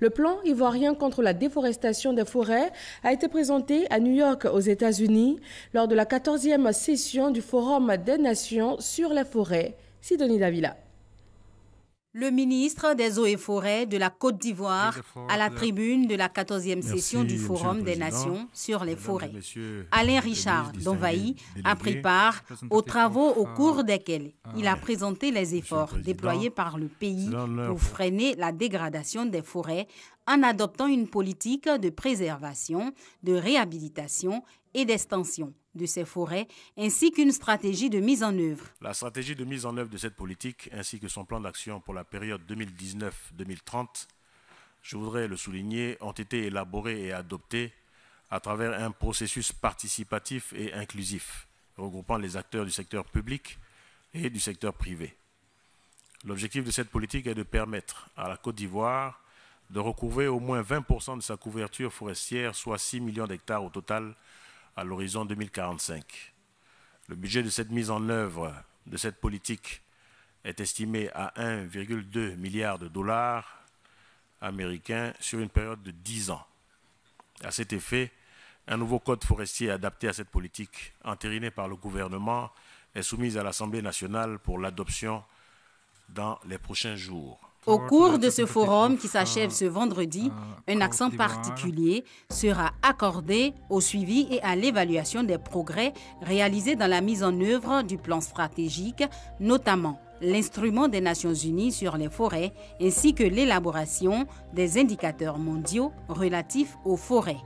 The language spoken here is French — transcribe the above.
Le plan ivoirien contre la déforestation des forêts a été présenté à New York aux États-Unis lors de la 14e session du Forum des Nations sur les forêts. Sidonie Davila. Le ministre des Eaux et Forêts de la Côte d'Ivoire à la tribune de la 14e session du Forum des Nations sur les forêts. Alain Richard d'Onvahy, a pris part aux travaux au cours desquels ah, il a présenté les efforts déployés par le pays pour freiner la dégradation des forêts en adoptant une politique de préservation, de réhabilitation et d'extension de ces forêts, ainsi qu'une stratégie de mise en œuvre. La stratégie de mise en œuvre de cette politique, ainsi que son plan d'action pour la période 2019-2030, je voudrais le souligner, ont été élaborées et adoptées à travers un processus participatif et inclusif, regroupant les acteurs du secteur public et du secteur privé. L'objectif de cette politique est de permettre à la Côte d'Ivoire de recouvrir au moins 20% de sa couverture forestière, soit 6 millions d'hectares au total, à l'horizon 2045. Le budget de cette mise en œuvre de cette politique est estimé à 1,2 milliard de dollars américains sur une période de 10 ans. À cet effet, un nouveau code forestier adapté à cette politique, entériné par le gouvernement, est soumis à l'Assemblée nationale pour l'adoption dans les prochains jours. Au cours de ce forum qui s'achève ce ah, vendredi, ah, un ah, accent particulier sera accordé au suivi et à l'évaluation des progrès réalisés dans la mise en œuvre du plan stratégique, notamment l'instrument des Nations Unies sur les forêts ainsi que l'élaboration des indicateurs mondiaux relatifs aux forêts.